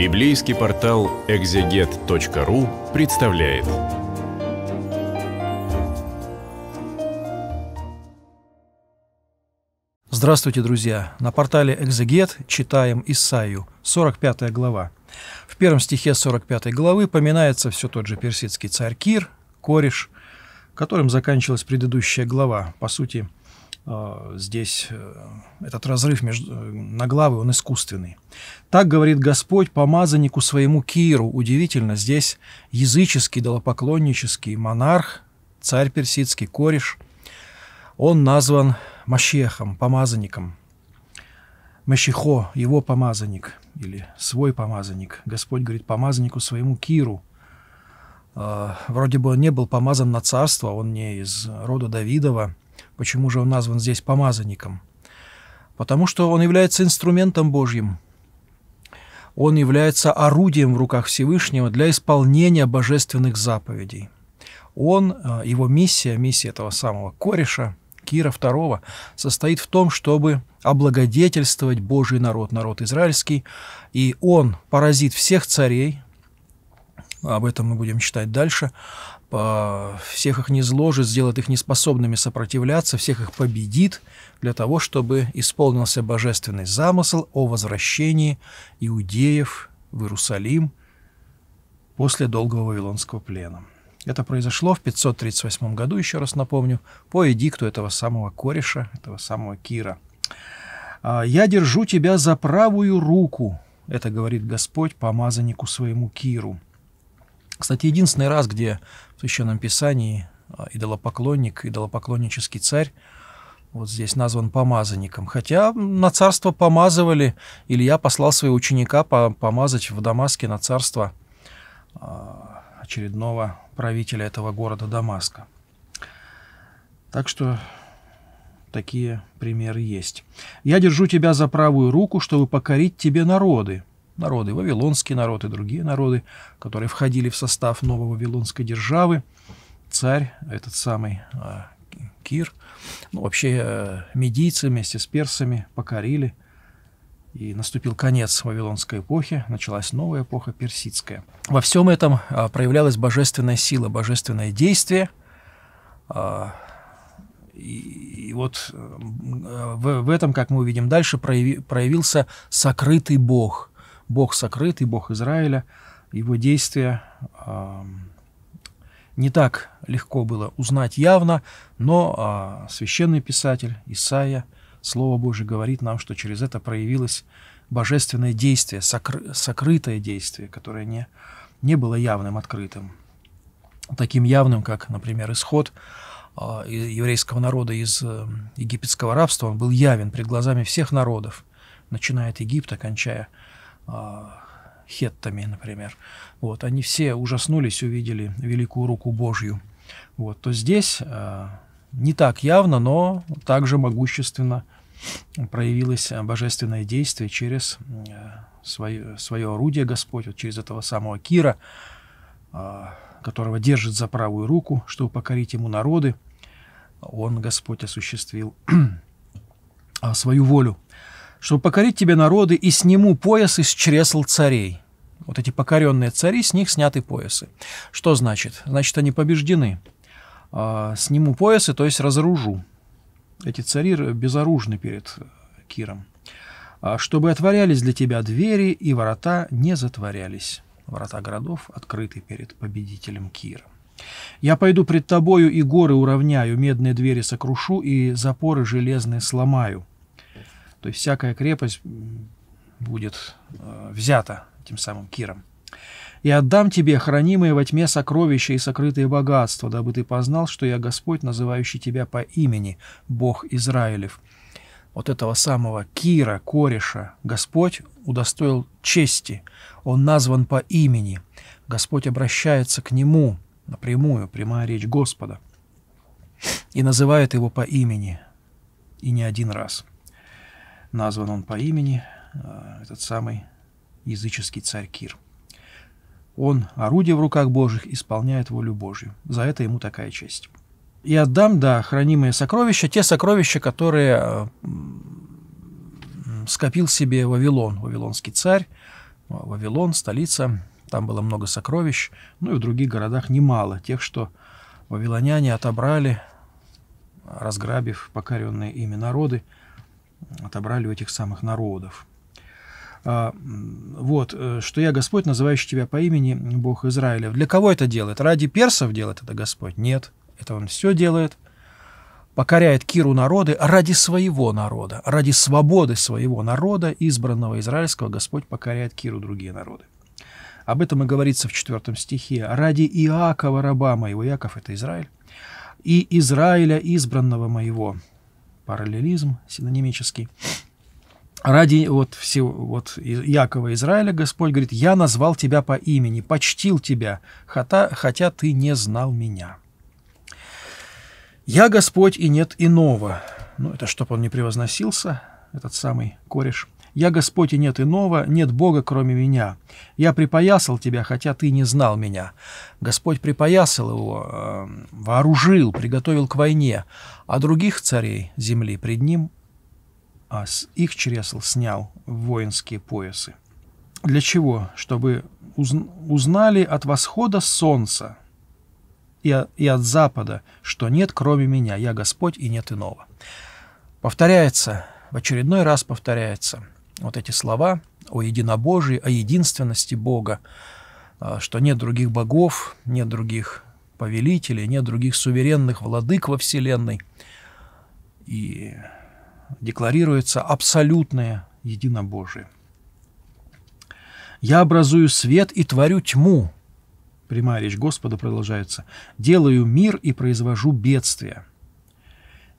Библейский портал экзегет.ру представляет. Здравствуйте, друзья! На портале «Экзегет» читаем Исаию, 45 глава. В первом стихе 45 главы поминается все тот же персидский царь Кир, кореш, которым заканчивалась предыдущая глава. По сути, а, здесь э, этот разрыв между, э, на главы, он искусственный. Так говорит Господь помазаннику своему Киру. Удивительно, здесь языческий, долопоклоннический монарх, царь персидский, кореш, он назван Мащехом, помазанником. Мащехо, его помазанник или свой помазанник. Господь говорит помазаннику своему Киру а, – вроде бы он не был помазан на царство, он не из рода Давидова, Почему же он назван здесь помазанником? Потому что он является инструментом Божьим. Он является орудием в руках Всевышнего для исполнения божественных заповедей. Он, э, его миссия, миссия этого самого кореша, Кира II, состоит в том, чтобы облагодетельствовать Божий народ, народ израильский, и он поразит всех царей, об этом мы будем читать дальше, Э, всех их не зложит, сделает их неспособными сопротивляться, всех их победит для того, чтобы исполнился божественный замысел о возвращении иудеев в Иерусалим после долгого вавилонского плена. Это произошло в 538 году, еще раз напомню, по эдикту этого самого кореша, этого самого Кира. «Э, «Я держу тебя за правую руку», — это говорит Господь помазаннику своему Киру. Кстати, единственный раз, где в Священном Писании а, идолопоклонник, идолопоклоннический царь, вот здесь назван помазанником. Хотя на царство помазывали, Илья послал своего ученика помазать в Дамаске на царство а, очередного правителя этого города Дамаска. Так что такие примеры есть. «Я держу тебя за правую руку, чтобы покорить тебе народы, народы, вавилонский народ и другие народы, которые входили в состав новой вавилонской державы. Царь, этот самый а, Кир, ну, вообще э, медийцы вместе с персами покорили, и наступил конец Вавилонской эпохи, началась новая эпоха персидская. Во всем этом а, проявлялась божественная сила, божественное действие. А, и, вот э, э, в, этом, как мы увидим дальше, проявился сокрытый Бог – Бог сокрытый, Бог Израиля, его действия э, не так легко было узнать явно, но э, священный писатель Исаия, Слово Божие говорит нам, что через это проявилось божественное действие, сокры, сокрытое действие, которое не, не было явным, открытым. Таким явным, как, например, исход э, еврейского народа из э, египетского рабства, он был явен пред глазами всех народов, начиная от Египта, кончая а, хеттами, например. Вот, они все ужаснулись, увидели великую руку Божью. Вот, то здесь а, не так явно, но также могущественно проявилось божественное действие через свое, а, свое орудие Господь, вот через этого самого Кира, которого держит за правую руку, чтобы покорить ему народы. Он, Господь, осуществил свою волю чтобы покорить тебе народы, и сниму пояс из чресл царей». Вот эти покоренные цари, с них сняты поясы. Что значит? Значит, они побеждены. А, сниму поясы, то есть разоружу. Эти цари безоружны перед Киром. «А «Чтобы отворялись для тебя двери, и ворота не затворялись». ворота городов открыты перед победителем Кира. Я пойду пред тобою и горы уравняю, медные двери сокрушу и запоры железные сломаю. То есть всякая крепость будет э, взята тем самым Киром. «И отдам тебе хранимые во тьме сокровища и сокрытые богатства, дабы ты познал, что я Господь, называющий тебя по имени, Бог Израилев». Вот этого самого Кира, кореша, Господь удостоил чести. Он назван по имени. Господь обращается к нему напрямую, прямая речь Господа, и называет его по имени, и не один раз назван он по имени, э, этот самый языческий царь Кир. Он, орудие в руках Божьих, исполняет волю Божью. За это ему такая честь. И отдам, да, хранимые сокровища, те сокровища, которые э, скопил себе Вавилон, вавилонский царь, э, Вавилон, столица, там было много сокровищ, ну и в других городах немало тех, что вавилоняне отобрали, разграбив покоренные ими народы, отобрали у этих самых народов. А, вот, э, что я Господь, называющий тебя по имени Бог Израиля. Для кого это делает? Ради персов делает это Господь? Нет. Это он все делает. Покоряет Киру народы ради своего народа, ради свободы своего народа, избранного израильского, Господь покоряет Киру другие народы. Об этом и говорится в 4 стихе. «Ради Иакова раба моего». Иаков – это Израиль. «И Израиля избранного моего» параллелизм синонимический. Ради вот, всего, вот Якова Израиля Господь говорит, «Я назвал тебя по имени, почтил тебя, хотя, хотя ты не знал меня». «Я Господь, и нет иного». Ну, это чтобы он не превозносился, этот самый кореш – я Господь, и нет иного, нет Бога, кроме меня. Я припоясал тебя, хотя ты не знал меня. Господь припоясал его, эм, вооружил, приготовил к войне, а других царей земли пред ним, а с их чресл снял воинские поясы. Для чего? Чтобы узнали от восхода солнца и, и от запада, что нет кроме меня, я Господь и нет иного. Повторяется, в очередной раз повторяется – вот эти слова о единобожии, о единственности Бога, а, что нет других богов, нет других повелителей, нет других суверенных владык во Вселенной. И декларируется абсолютное единобожие. «Я образую свет и творю тьму», прямая речь Господа продолжается, «делаю мир и произвожу бедствия».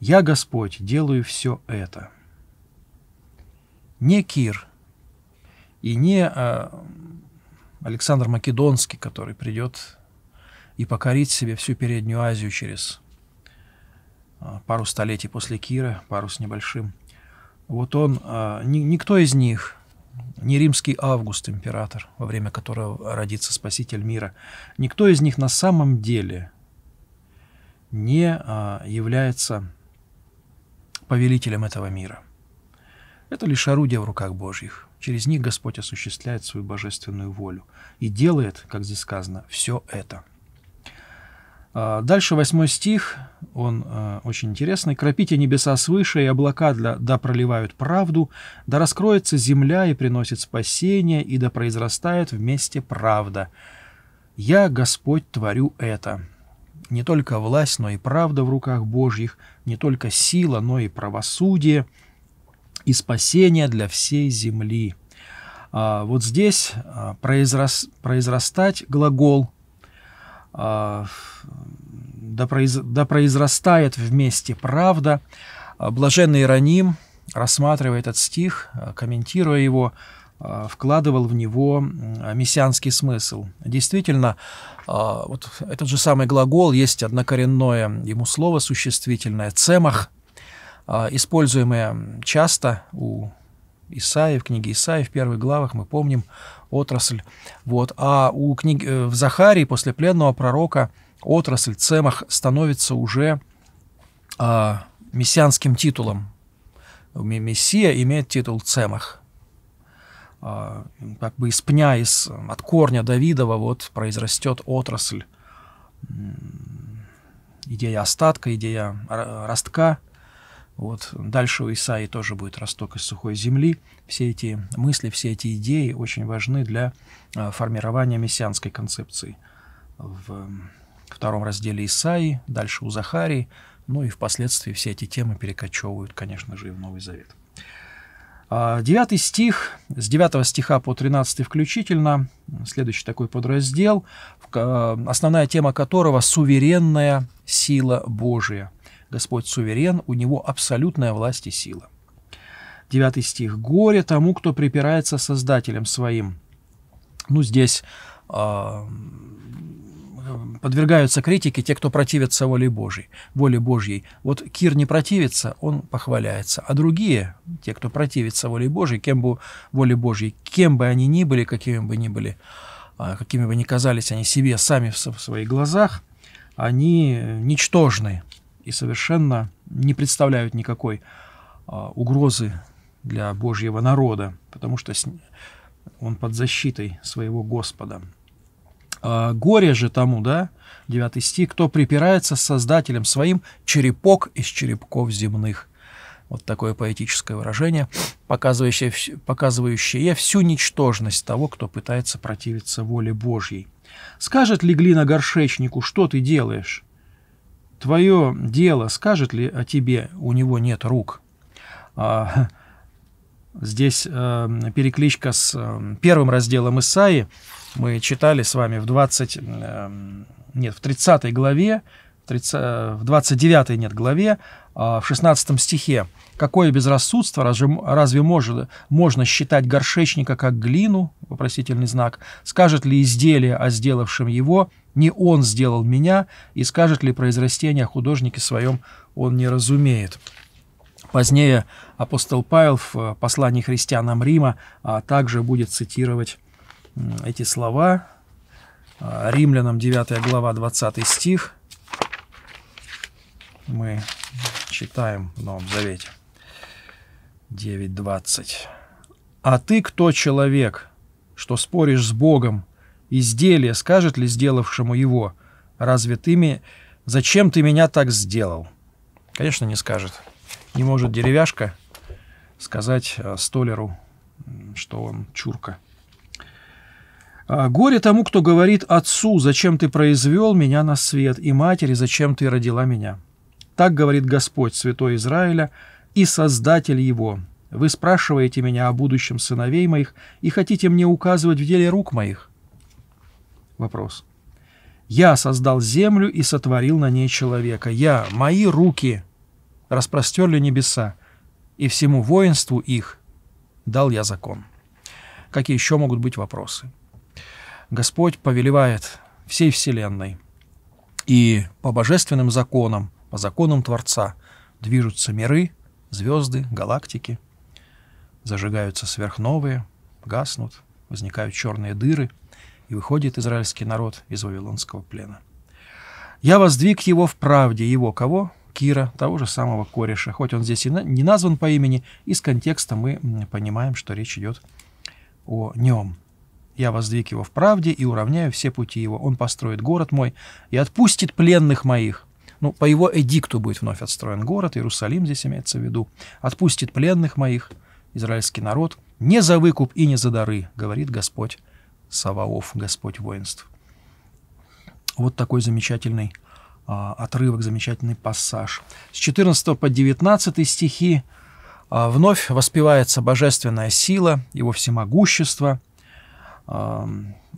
«Я, Господь, делаю все это» не Кир и не а, Александр Македонский, который придет и покорит себе всю Переднюю Азию через э, пару столетий после Кира, пару с небольшим. Вот он, а, ни, никто из них, не римский Август, император, во время которого родится Спаситель мира, никто из них на самом деле не а, является повелителем этого мира – это лишь орудия в руках Божьих. Через них Господь осуществляет свою божественную волю и делает, как здесь сказано, все это. А, дальше восьмой стих, он э, очень интересный. «Кропите небеса свыше, и облака для, да проливают правду, да раскроется земля и приносит спасение, и да произрастает вместе правда. Я, Господь, творю это». Не только власть, но и правда в руках Божьих, не только сила, но и правосудие – и спасения для всей земли. А, вот здесь а, произрас, произрастать глагол а, да, произ, да произрастает вместе правда. А, блаженный Ироним, рассматривая этот стих, а, комментируя его, а, вкладывал в него мессианский смысл. Действительно, вот этот же самый глагол, есть однокоренное ему слово существительное «цемах», а, используемая часто у Исаи, в книге Исаи, в первых главах мы помним отрасль. Вот. А у книги, э, в Захарии после пленного пророка отрасль цемах становится уже а, мессианским титулом. Мессия имеет титул цемах. А, как бы из пня, из, от корня Давидова вот произрастет отрасль. Идея остатка, идея ростка – вот. Дальше у Исаи тоже будет росток из сухой земли. Все эти мысли, все эти идеи очень важны для а, формирования мессианской концепции. В втором разделе Исаи, дальше у Захарии, ну и впоследствии все эти темы перекочевывают, конечно же, и в Новый Завет. А, девятый стих, с 9 стиха по 13 включительно, следующий такой подраздел, а, основная тема которого «Суверенная сила Божия». Господь суверен, у него абсолютная власть и сила. Девятый стих. «Горе тому, кто припирается создателем своим». Ну, здесь а, э, подвергаются критике те, кто противится воле Божьей. Воле Божьей. Вот Кир не противится, он похваляется. А другие, те, кто противится воле Божьей, кем бы воле Божьей, кем бы они ни были, какими бы ни были, а, какими бы ни казались они себе сами в своих глазах, они ничтожны и совершенно не представляют никакой а, угрозы для Божьего народа, потому что он под защитой своего Господа. А, горе же тому, да, 9 стих, кто припирается с Создателем своим, черепок из черепков земных. Вот такое поэтическое выражение, показывающее, показывающее всю ничтожность того, кто пытается противиться воле Божьей. Скажет ли глина горшечнику, что ты делаешь? Твое дело скажет ли о тебе, у него нет рук? А, здесь э, перекличка с э, первым разделом Исаи. Мы читали с вами в 20, э, нет, в 30 главе, 30, в 29 нет главе а, в 16 стихе. Какое безрассудство, разве, разве может, можно считать горшечника как глину, вопросительный знак, скажет ли изделие о сделавшем его, не он сделал меня, и скажет ли произрастение о художнике своем он не разумеет. Позднее апостол Павел в э, послании христианам Рима а также будет цитировать эти слова. А, Римлянам 9 глава 20 стих. Мы читаем в Новом Завете. 9.20. «А ты кто, человек, что споришь с Богом? Изделие скажет ли сделавшему его? Разве ты мне... Зачем ты меня так сделал?» Конечно, не скажет. Не может деревяшка сказать э, столеру, что он чурка. «А «Горе тому, кто говорит отцу, зачем ты произвел меня на свет, и матери, зачем ты родила меня». Так говорит Господь, святой Израиля, и Создатель его. Вы спрашиваете меня о будущем сыновей моих и хотите мне указывать в деле рук моих? Вопрос. Я создал землю и сотворил на ней человека. Я, мои руки, распростерли небеса, и всему воинству их дал я закон. Какие еще могут быть вопросы? Господь повелевает всей вселенной. И по божественным законам по законам Творца движутся миры, звезды, галактики, зажигаются сверхновые, гаснут, возникают черные дыры, и выходит израильский народ из вавилонского плена. «Я воздвиг его в правде, его кого?» Кира, того же самого кореша. Хоть он здесь и не назван по имени, из контекста мы понимаем, что речь идет о нем. Я воздвиг его в правде и уравняю все пути его. Он построит город мой и отпустит пленных моих. Ну, по его эдикту будет вновь отстроен город, Иерусалим здесь имеется в виду. Отпустит пленных моих, израильский народ, не за выкуп и не за дары, говорит Господь Саваоф, Господь воинств. Вот такой замечательный а, отрывок, замечательный пассаж. С 14 по 19 стихи а, вновь воспевается божественная сила, его всемогущество –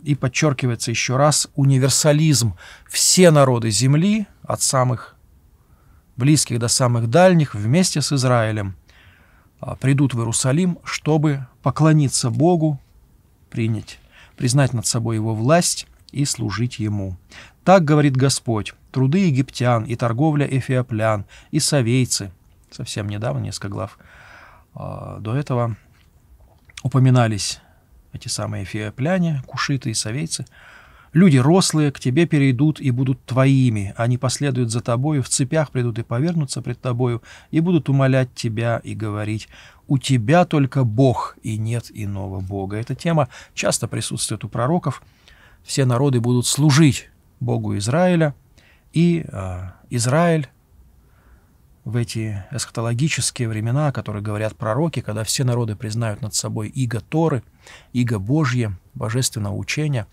и подчеркивается еще раз универсализм. Все народы земли, от самых близких до самых дальних, вместе с Израилем, а, придут в Иерусалим, чтобы поклониться Богу, принять, признать над собой Его власть и служить Ему. Так говорит Господь, труды египтян и торговля эфиоплян и совейцы, совсем недавно, несколько глав а, до этого, упоминались эти самые феопляне, кушиты и совейцы, люди рослые к тебе перейдут и будут твоими, они последуют за тобою, в цепях придут и повернутся пред тобою, и будут умолять тебя и говорить «У тебя только Бог, и нет иного Бога». Эта тема часто присутствует у пророков. Все народы будут служить Богу Израиля, и э, Израиль в эти эсхатологические времена, о которых говорят пророки, когда все народы признают над собой иго Торы, иго Божье, божественное учение,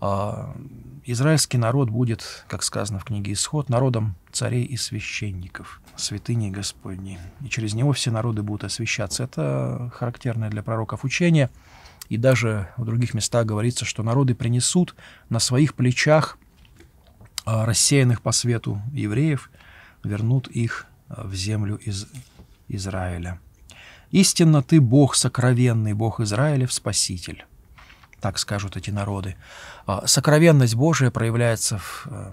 а, израильский народ будет, как сказано в книге «Исход», народом царей и священников, святыней Господней. И через него все народы будут освящаться. Это характерное для пророков учение. И даже в других местах говорится, что народы принесут на своих плечах а, рассеянных по свету евреев, вернут их Э, в землю из Израиля. «Истинно ты Бог сокровенный, Бог Израилев, Спаситель». Так скажут эти народы. А, Сокровенность Божия проявляется в э,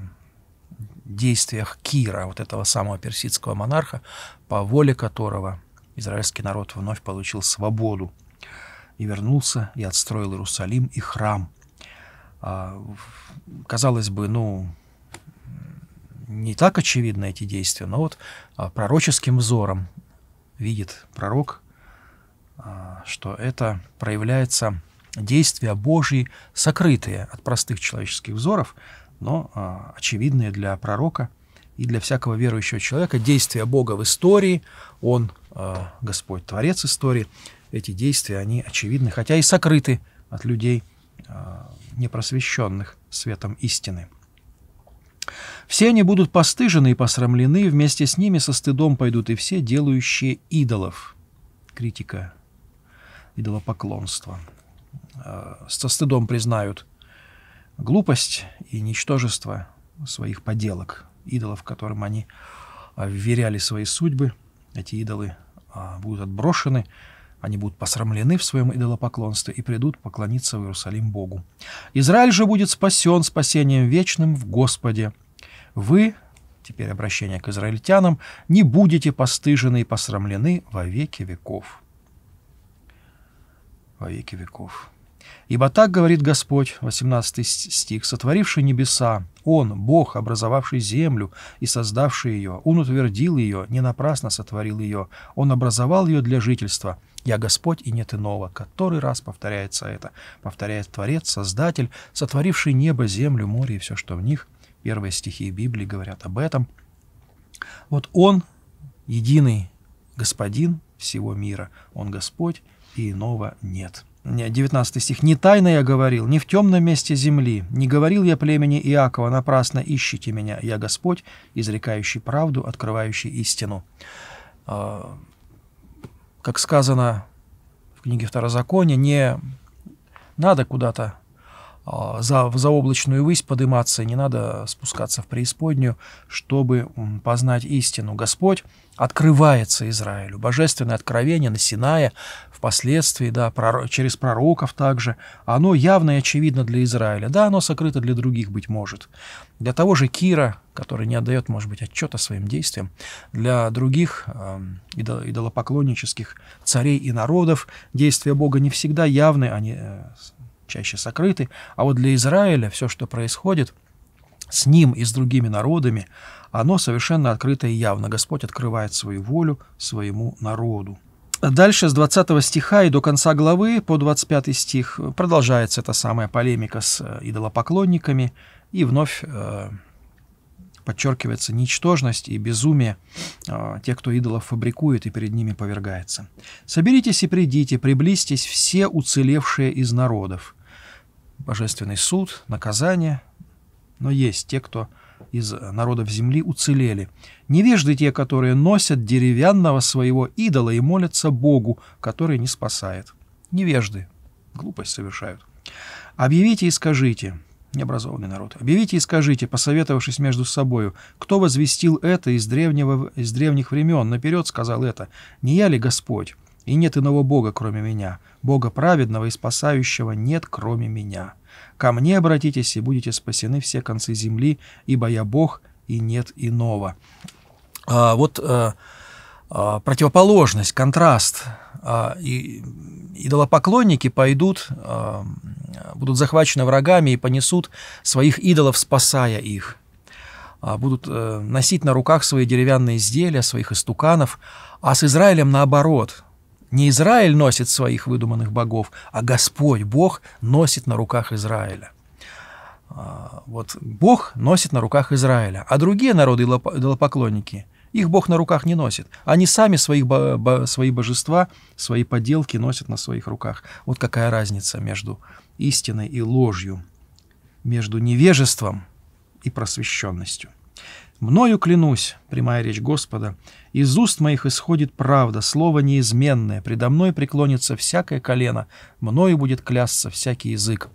действиях Кира, вот этого самого персидского монарха, по воле которого израильский народ вновь получил свободу и вернулся, и отстроил Иерусалим и храм. А, казалось бы, ну, не так очевидно эти действия, но вот а, пророческим взором видит пророк, а, что это проявляется действия Божьи, сокрытые от простых человеческих взоров, но а, очевидные для пророка и для всякого верующего человека. Действия Бога в истории, Он, Господь, Творец истории, эти действия, они очевидны, хотя и сокрыты от людей, а, непросвещенных светом истины. Все они будут постыжены и посрамлены, вместе с ними со стыдом пойдут и все, делающие идолов. Критика идолопоклонства. А, со стыдом признают глупость и ничтожество своих поделок, идолов, которым они а, вверяли свои судьбы. Эти идолы а, будут отброшены, они будут посрамлены в своем идолопоклонстве и придут поклониться в Иерусалим Богу. Израиль же будет спасен спасением вечным в Господе, вы, теперь обращение к израильтянам, не будете постыжены и посрамлены во веки веков. Во веки веков. Ибо так говорит Господь, 18 стих, сотворивший небеса, Он, Бог, образовавший землю и создавший ее, Он утвердил ее, не напрасно сотворил ее, Он образовал ее для жительства. Я Господь и нет иного. Который раз повторяется это. Повторяет Творец, Создатель, сотворивший небо, землю, море и все, что в них – Первые стихи Библии говорят об этом. Вот Он, единый Господин всего мира, Он Господь, и иного нет. 19 стих. «Не тайно я говорил, не в темном месте земли, не говорил я племени Иакова, напрасно ищите меня, я Господь, изрекающий правду, открывающий истину». А, как сказано в книге Второзакония, не надо куда-то а, за, в заоблачную высь подниматься, не надо спускаться в преисподнюю, чтобы познать истину. Господь открывается Израилю. Божественное откровение на Синае впоследствии, да, пророк, через пророков также, оно явно и очевидно для Израиля. Да, оно сокрыто для других, быть может. Для того же Кира, который не отдает, может быть, отчет о своим действиям, для других э, идолопоклоннических царей и народов действия Бога не всегда явны, они э, чаще сокрыты, а вот для Израиля все, что происходит с ним и с другими народами, оно совершенно открыто и явно. Господь открывает свою волю своему народу. Дальше с 20 стиха и до конца главы по 25 стих продолжается эта самая полемика с э, идолопоклонниками и вновь э, подчеркивается ничтожность и безумие э, тех, кто идолов фабрикует и перед ними повергается. «Соберитесь и придите, приблизьтесь все уцелевшие из народов, божественный суд, наказание. Но есть те, кто из народов земли уцелели. Невежды те, которые носят деревянного своего идола и молятся Богу, который не спасает. Невежды. Глупость совершают. Объявите и скажите, необразованный народ, объявите и скажите, посоветовавшись между собою, кто возвестил это из, древнего, из древних времен, наперед сказал это, не я ли Господь? И нет иного Бога, кроме меня. Бога праведного и спасающего нет, кроме меня. Ко мне обратитесь, и будете спасены все концы земли, ибо я Бог, и нет иного». А, вот а, а, противоположность, контраст. А, и, идолопоклонники пойдут, а, будут захвачены врагами и понесут своих идолов, спасая их а, будут э, носить на руках свои деревянные изделия, своих истуканов, а с Израилем наоборот. Не Израиль носит своих выдуманных богов, а Господь Бог носит на руках Израиля. А, вот Бог носит на руках Израиля, а другие народы идолопоклонники – их Бог на руках не носит. Они сами своих, свои божества, свои поделки носят на своих руках. Вот какая разница между истиной и ложью, между невежеством и просвещенностью. Мною клянусь, прямая речь Господа, из уст моих исходит правда, слово неизменное, предо мной преклонится всякое колено, мною будет клясться всякий язык.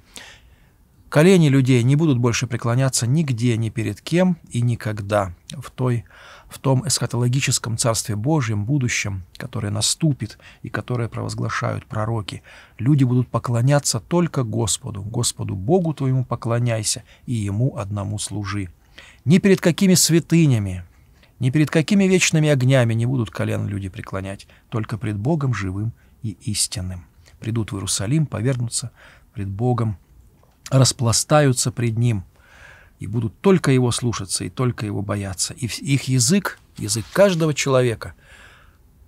Колени людей не будут больше преклоняться нигде, ни перед кем и никогда в, той, в том эсхатологическом Царстве Божьем, будущем, которое наступит и которое провозглашают пророки. Люди будут поклоняться только Господу. Господу Богу твоему поклоняйся и Ему одному служи. Ни перед какими святынями, ни перед какими вечными огнями не будут колен люди преклонять, только пред Богом живым и истинным. Придут в Иерусалим, повернутся пред Богом, распластаются пред Ним и будут только Его слушаться и только Его бояться. И их язык, язык каждого человека,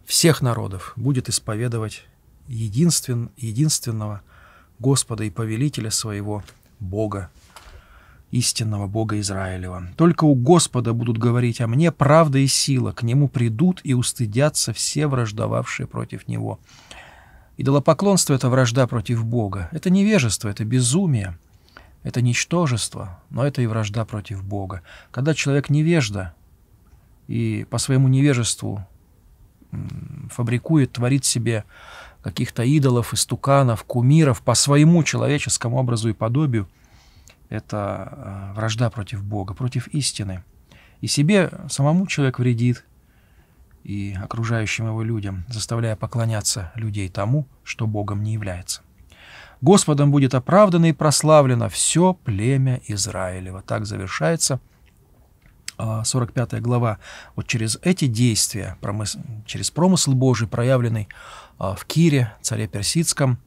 всех народов, будет исповедовать единствен, единственного Господа и Повелителя своего Бога истинного Бога Израилева. Только у Господа будут говорить о мне правда и сила, к нему придут и устыдятся все враждовавшие против него. Идолопоклонство — это вражда против Бога. Это невежество, это безумие, это ничтожество, но это и вражда против Бога. Когда человек невежда и по своему невежеству фабрикует, творит себе каких-то идолов, истуканов, кумиров по своему человеческому образу и подобию — это э, вражда против Бога, против истины. И себе самому человек вредит, и окружающим его людям, заставляя поклоняться людей тому, что Богом не является. Господом будет оправдано и прославлено все племя Израилева. Так завершается 45 э, глава. Вот через эти действия, через промысл Божий, проявленный э, в Кире, царе Персидском,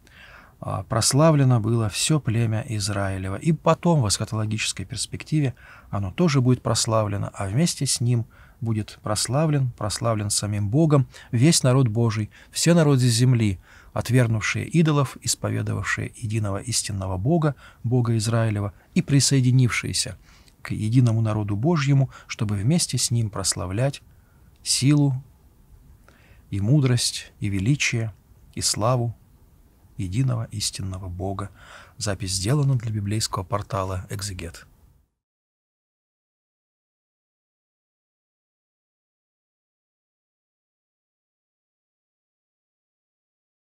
а, прославлено было все племя Израилева. И потом, в эсхатологической перспективе, оно тоже будет прославлено, а вместе с ним будет прославлен, прославлен самим Богом, весь народ Божий, все народы земли, отвергнувшие идолов, исповедовавшие единого истинного Бога, Бога Израилева, и присоединившиеся к единому народу Божьему, чтобы вместе с ним прославлять силу и мудрость, и величие, и славу единого истинного Бога. Запись сделана для библейского портала «Экзегет».